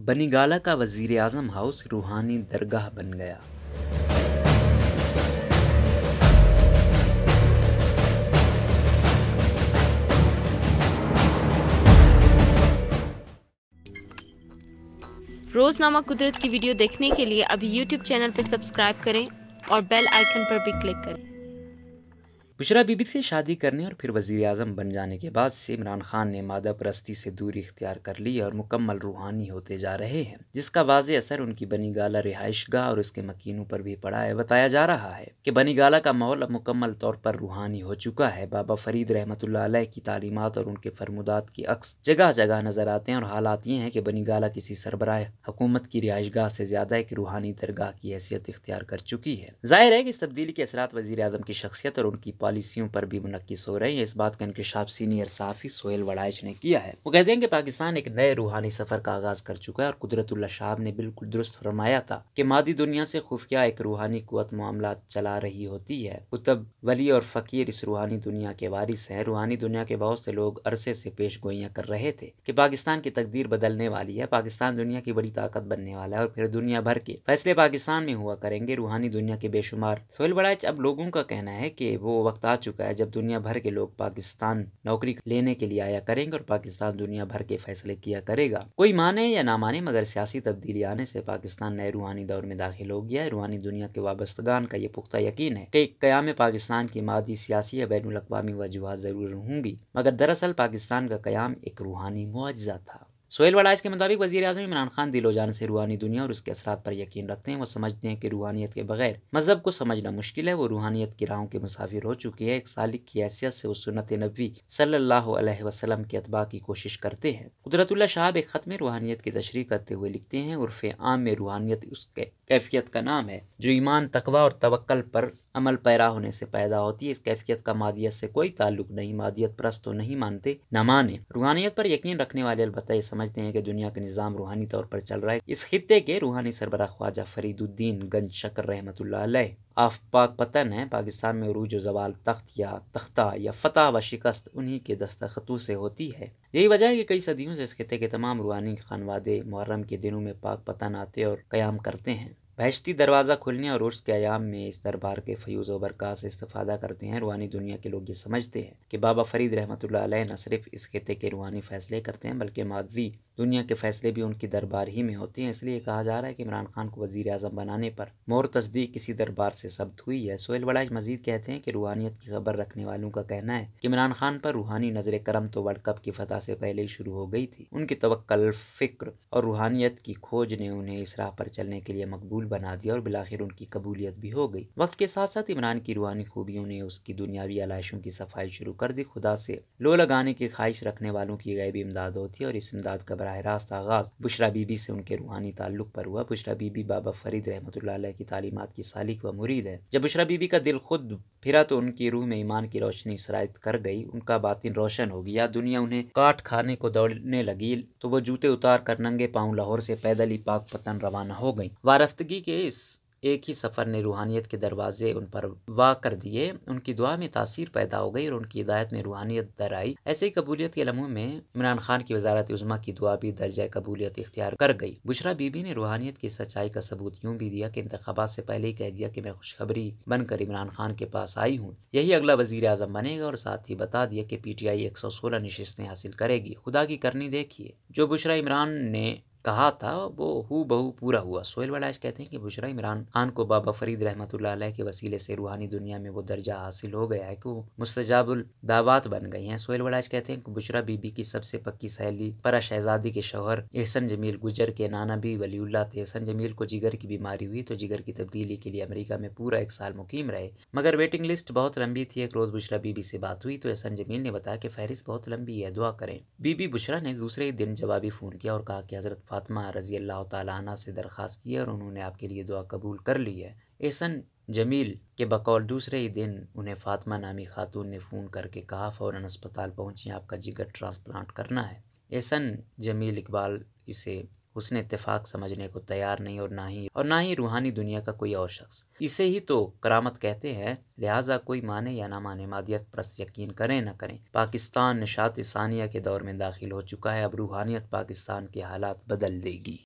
बनीगाला का वजीर अजम हाउस रूहानी दरगाह बन गया रोज़नामा कुदरत की वीडियो देखने के लिए अभी YouTube चैनल पर सब्सक्राइब करें और बेल आइकन पर भी क्लिक करें बुशरा बीबी से शादी करने और फिर वजीर अजम बन जाने के बाद से इमरान खान ने मादा परस्ती से दूरी इख्तियार कर ली और मुकम्मल रूहानी होते जा रहे हैं जिसका वाज असर उनकी बनी गाला रिहायश गाह और उसके मकीनों पर भी पड़ा है बताया जा रहा है कि बनी गाला का माहौल अब मुकम्मल तौर पर रूहानी हो चुका है बाबा फरीद रहमत की तालीमत और उनके फरमुदात के अक्स जगह जगह नजर आते हैं और हालात ये हैं कि बनी गाला किसी सरबराह हुकूमत की रिहायश गाह से ज्यादा एक रूहानी दरगाह की हैसियत इख्तियार कर चुकी है जाहिर है कि इस तब्दीली के असरा वजी अजम की शख्सियत और उनकी पॉलिसियों पर भी मुनकस हो रहे हैं इस बात का इंकशाफ सीनियर साफ़ी सोहेल वड़ाइच ने किया है वो कहते हैं कि पाकिस्तान एक नए रूहानी सफ़र का आगाज़ कर चुका है और कुदरतुल्ला शाह ने बिल्कुल दुरुस्त फरमाया था कि मादी दुनिया से खुफिया एक रूहानी कुत मामला चला रही होती है कुतब वली और फ़कीर इस रूहानी दुनिया के वारिस हैं रूहानी दुनिया के बहुत से लोग अरसे से पेश गोइयाँ कर रहे थे कि पाकिस्तान की तकदीर बदलने वाली है पाकिस्तान दुनिया की बड़ी ताकत बनने वाला है और फिर दुनिया भर के फैसले पाकिस्तान में हुआ करेंगे रूहानी दुनिया के बेशुमार सोहेल बड़ाइच अब लोगों का कहना है कि वो वक्त आ चुका है जब दुनिया भर के लोग पाकिस्तान नौकरी लेने के लिए आया करेंगे और पाकिस्तान दुनिया भर के फैसले किया करेगा कोई माने या ना माने मगर सियासी तब्दीली आने से पाकिस्तान नए रूहानी दौर में दाखिल हो गया है रूहानी दुनिया के वाबस्तगान का ये पुख्ता यकीन है की क्याम पाकिस्तान की मादी सियासी या बैन अवी वजूहत जरूर होंगी मगर दरअसल पाकिस्तान का क्याम एक रूहानी मुआवजा था सोहेल वड़ाइस के मुताबिक वजी अजम इमरान खान दिलो जान से रूहानी दुनिया और उसके असरा पर यकीन रखते हैं वो समझते हैं कि रूहानियत के बगैर मजहब को समझना मुश्किल है वो रूहानियत की राहों के मुसाफिर हो चुके हैं एक सालिक की हैसियत से वो सुनत नबी सल्लाम के अतबा की कोशिश करते हैं कुदरतुल्ला शाहब एक ख़त में रूहानियत की तशरी करते हुए लिखते हैं उर्फ आम में रूहानियत उस कैफियत का नाम है जो ईमान तकवा और तवक्ल पर अमल पैरा होने से पैदा होती है इस कैफियत का मादियत से कोई ताल्लुक नहीं मादियत परस्त तो नहीं मानते न माने रूहानियत पर यकीन रखने वाले अलबत् समझ समझते हैं कि दुनिया का निज़ाम रूहानी तौर पर चल रहा है इस खत्े के रूहानी सरबरा ख्वाजा फरीदुद्दीन गंज शकर रहमत आफ पाक पतन है पाकिस्तान में रूज जवाल तख्त या तख्ता या फतह व शिकस्त उन्हीं के दस्तखतों से होती है यही वजह है कि कई सदियों से इस खत्े के तमाम रूहानी खानवादे मुहर्रम के दिनों में पाक पतन आते और क्याम करते हैं बहशती दरवाज़ा खुलने और उर्स के आयाम में इस दरबार के फ्यूज़ व बरका से इस्तफ़ादा करते हैं रूहानी दुनिया के लोग ये समझते हैं कि बाबा फरीद रहमत न सिर्फ इस खत्े के रूहानी फ़ैसले करते हैं बल्कि मादी दुनिया के फ़ैसले भी उनकी दरबार ही में होते हैं इसलिए कहा जा रहा है कि इमरान खान को वजीर अजम बनाने पर मोर तस्दीक किसी दरबार से सब्त हुई है सोहेल वड़ाज मजीद कहते हैं कि रूहानियत की खबर रखने वालों का कहना है कि इमरान खान पर रूहानी नजर करम तो वर्ल्ड कप की फतह से पहले ही शुरू हो गई थी उनकी तवक्ल फ़िक्र और रूहानियत की खोज ने उन्हें इस राह पर चलने के लिए मकबूल मकबूल बना दिया और बिलाखिर उनकी कबूलियत भी हो गई वक्त के साथ साथ इमरान की रूहानी खूबियों ने उसकी दुनियावी आलाइशों की सफाई शुरू कर दी खुदा से लो लगाने की ख्वाहिश रखने वालों की गैबी इमदाद होती है और इस इमदाद का बरह रास्त आगाज बुशरा बीबी से उनके रूहानी ताल्लुक पर हुआ बुशरा बीबी बाबा फरीद रहमत की तालीमत की सालिक व मुरीद है जब बुशरा बीबी का दिल खुद फिरा तो उनकी रूह में ईमान की रोशनी शराय कर गई उनका बातिन रोशन हो गया दुनिया उन्हें काट खाने को दौड़ने लगी तो वो जूते उतार कर नंगे पाँव लाहौर से पैदल ही पाक पतन रवाना हो गई वारफ्तगी ज़िंदगी के इस एक ही सफ़र ने रूहानियत के दरवाजे उन पर वाह कर दिए उनकी दुआ में तासीर पैदा हो गई और उनकी हिदायत में रूहानियत दर आई ऐसे ही कबूलियत के लम्हों में इमरान खान की वजारत उजमा की दुआ भी दर्जा कबूलियत इख्तियार कर गई बुशरा बीबी ने रूहानियत की सच्चाई का सबूत यूँ भी दिया कि इंतबात से पहले ही कह दिया कि मैं खुशखबरी बनकर इमरान खान के पास आई हूँ यही अगला वजीर अजम बनेगा और साथ ही बता दिया कि पी टी आई एक सौ सोलह नशस्तें हासिल करेगी खुदा की करनी देखिए जो बुशरा इमरान ने कहा था वो हु बहू पूरा हुआ सोहेल बलाज कहते हैं कि बुशरा इमरान खान को बाबा फरीद रहमत के वसीले से रूहानी दुनिया में वो दर्जा हासिल हो गया है कि वो मुस्तजाबुल दावत बन गई हैं सोहेल बलाज कहते हैं कि बुशरा बीबी की सबसे पक्की सहेली परा शहजादी के शोहर एहसन जमील गुजर के नाना भी वलीउल्ला थे एहसन जमील को जिगर की बीमारी हुई तो जिगर की तब्दीली के लिए अमरीका में पूरा एक साल मुकीम रहे मगर वेटिंग लिस्ट बहुत लंबी थी एक रोज बुशरा बीबी से बात हुई तो एहसन जमील ने बताया कि फहरिस्त बहुत लंबी है दुआ करें बीबी बुशरा ने दूसरे ही दिन जवाबी फोन किया और कहा कि हजरत फ़ातिमा रज़ी अल्लाह ताली से दरख्वास्त की और उन्होंने आपके लिए दुआ कबूल कर ली है एहसन जमील के बकौल दूसरे ही दिन उन्हें फ़ातिमा नामी खातून ने फ़ोन करके कहा फ़ौर अस्पताल पहुँची आपका जिगर ट्रांसप्लांट करना है एहसन जमील इकबाल इसे उसने इतफाक़ समझने को तैयार नहीं और ना ही और ना ही रूहानी दुनिया का कोई और शख्स इसे ही तो करामत कहते हैं लिहाजा कोई माने या ना माने मादियत प्रस यकीन करें ना करें पाकिस्तान निशात इसानिया के दौर में दाखिल हो चुका है अब रूहानियत पाकिस्तान के हालात बदल देगी